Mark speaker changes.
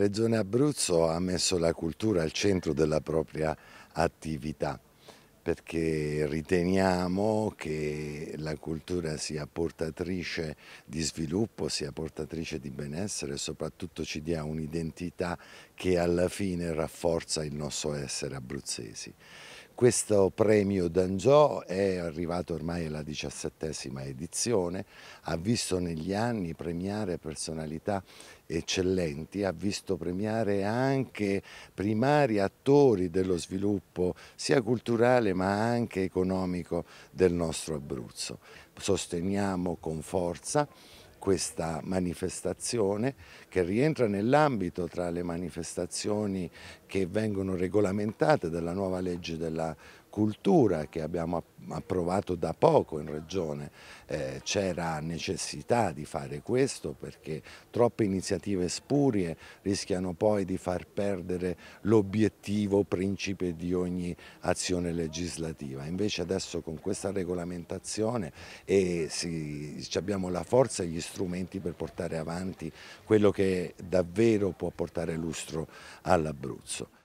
Speaker 1: Regione Abruzzo ha messo la cultura al centro della propria attività perché riteniamo che la cultura sia portatrice di sviluppo, sia portatrice di benessere e soprattutto ci dia un'identità che alla fine rafforza il nostro essere abruzzesi. Questo premio d'Angio è arrivato ormai alla diciassettesima edizione, ha visto negli anni premiare personalità eccellenti, ha visto premiare anche primari attori dello sviluppo sia culturale ma anche economico del nostro Abruzzo. Sosteniamo con forza questa manifestazione che rientra nell'ambito tra le manifestazioni che vengono regolamentate dalla nuova legge della cultura che abbiamo approvato da poco in Regione. Eh, C'era necessità di fare questo perché troppe iniziative spurie rischiano poi di far perdere l'obiettivo principe di ogni azione legislativa. Invece adesso con questa regolamentazione eh, si, abbiamo la forza e gli strumenti per portare avanti quello che davvero può portare lustro all'Abruzzo.